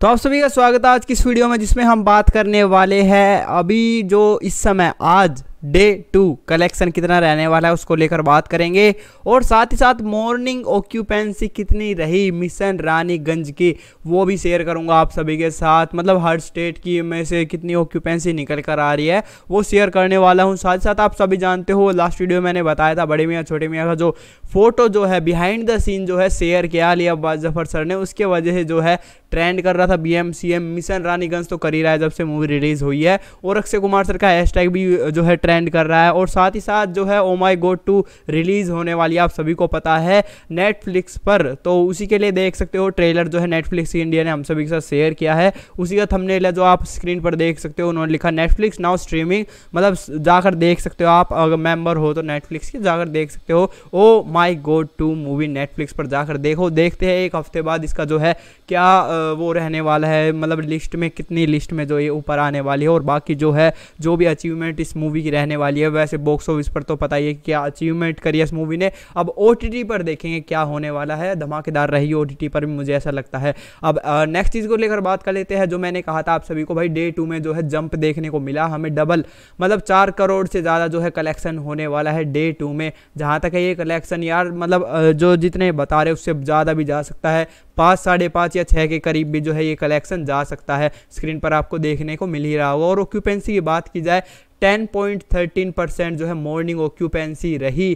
तो आप सभी का स्वागत है आज की इस वीडियो में जिसमें हम बात करने वाले हैं अभी जो इस समय आज डे टू कलेक्शन कितना रहने वाला है उसको लेकर बात करेंगे और साथ ही साथ मॉर्निंग ऑक्यूपेंसी कितनी रही मिशन रानीगंज की वो भी शेयर करूंगा आप सभी के साथ मतलब हर स्टेट की में से कितनी ऑक्यूपेंसी निकल कर आ रही है वो शेयर करने वाला हूँ साथ ही साथ आप सभी जानते हो लास्ट वीडियो मैंने बताया था बड़े मियाँ छोटे मियाँ का जो फोटो जो है बिहाइंड द सीन जो है शेयर किया लिया जफर सर ने उसके वजह से जो है ट्रेंड कर रहा था बी एम मिशन रानीगंज तो कर ही रहा है जब से मूवी रिलीज़ हुई है और अक्षय कुमार सर का हैश भी जो है ट्रेंड कर रहा है और साथ ही साथ जो है ओ माई गोड टू रिलीज़ होने वाली आप सभी को पता है नेटफ्लिक्स पर तो उसी के लिए देख सकते हो ट्रेलर जो है नेटफ्लिक्स इंडिया ने हम सभी के साथ शेयर किया है उसी का थंबनेल है जो आप स्क्रीन पर देख सकते हो उन्होंने लिखा नेटफ्लिक्स नाउ स्ट्रीमिंग मतलब जाकर देख सकते हो आप अगर मेंबर हो तो नेटफ्लिक्स की जाकर देख सकते हो ओ माई गोड टू मूवी नेटफ्लिक्स पर जाकर देखो देखते हैं एक हफ्ते बाद इसका जो है क्या वो रहने वाला है मतलब लिस्ट में कितनी लिस्ट में जो ये ऊपर आने वाली है और बाकी जो है जो भी अचीवमेंट इस मूवी की रहने वाली है वैसे बॉक्स ऑफिस पर तो पता ही है क्या अचीवमेंट करी है इस मूवी ने अब ओ पर देखेंगे क्या होने वाला है धमाकेदार रही ओ पर भी मुझे ऐसा लगता है अब नेक्स्ट चीज़ को लेकर बात कर लेते हैं जो मैंने कहा था आप सभी को भाई डे टू में जो है जंप देखने को मिला हमें डबल मतलब चार करोड़ से ज़्यादा जो है कलेक्शन होने वाला है डे टू में जहाँ तक है ये कलेक्शन यार मतलब जो जितने बता रहे उससे ज़्यादा भी जा सकता है पाँच साढ़े पाँच या छः के करीब भी जो है ये कलेक्शन जा सकता है स्क्रीन पर आपको देखने को मिल ही रहा होगा और ऑक्यूपेंसी की बात की जाए 10.13 परसेंट जो है मॉर्निंग ऑक्यूपेंसी रही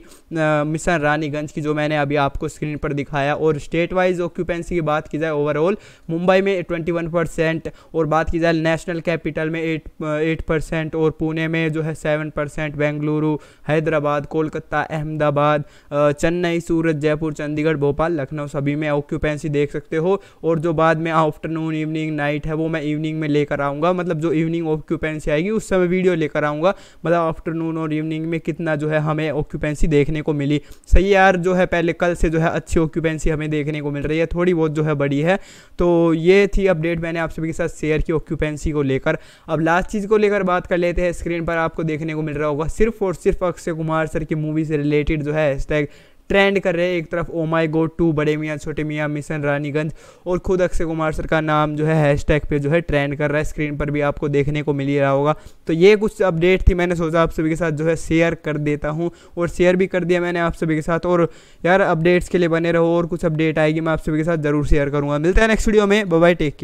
मिशन रानीगंज की जो मैंने अभी आपको स्क्रीन पर दिखाया और स्टेट वाइज ऑक्यूपेंसी की बात की जाए ओवरऑल मुंबई में 21 परसेंट और बात की जाए नेशनल कैपिटल में 8 8 परसेंट और पुणे में जो है 7 परसेंट बेंगलुरु हैदराबाद कोलकाता अहमदाबाद चेन्नई सूरत जयपुर चंडीगढ़ भोपाल लखनऊ सभी में ऑक्यूपेंसी देख सकते हो और जो बाद में आफ्टरनून इवनिंग नाइट है वो मैं इवनिंग में लेकर आऊँगा मतलब जो इवनिंग ऑक्यूपेंसी आएगी उस समय वीडियो लेकर आऊँगा बताऊंगा मतलब आफ्टरनून और इवनिंग में कितना जो है हमें ऑक्यूपेंसी देखने को मिली सही यार जो है पहले कल से जो है अच्छी ऑक्यूपेंसी हमें देखने को मिल रही है थोड़ी बहुत जो है बड़ी है तो ये थी अपडेट मैंने आप सभी के साथ शेयर की ऑक्यूपेंसी को लेकर अब लास्ट चीज़ को लेकर बात कर लेते हैं स्क्रीन पर आपको देखने को मिल रहा होगा सिर्फ और सिर्फ अक्षय कुमार सर की मूवी से रिलेटेड जो है हैशटैग ट्रेंड कर रहे हैं एक तरफ ओ माई गोड टू बड़े मियाँ छोटे मियाँ मिशन रानीगंज और खुद अक्षय कुमार सर का नाम जो है हैशटैग पे जो है ट्रेंड कर रहा है स्क्रीन पर भी आपको देखने को मिल ही रहा होगा तो ये कुछ अपडेट थी मैंने सोचा आप सभी के साथ जो है शेयर कर देता हूँ और शेयर भी कर दिया मैंने आप सभी के साथ और यार अपडेट्स के लिए बने रहो और कुछ अपडेट आएगी मैं आप सभी के साथ ज़रूर शेयर करूँगा मिलता है नेक्स्ट वीडियो में बाय टेक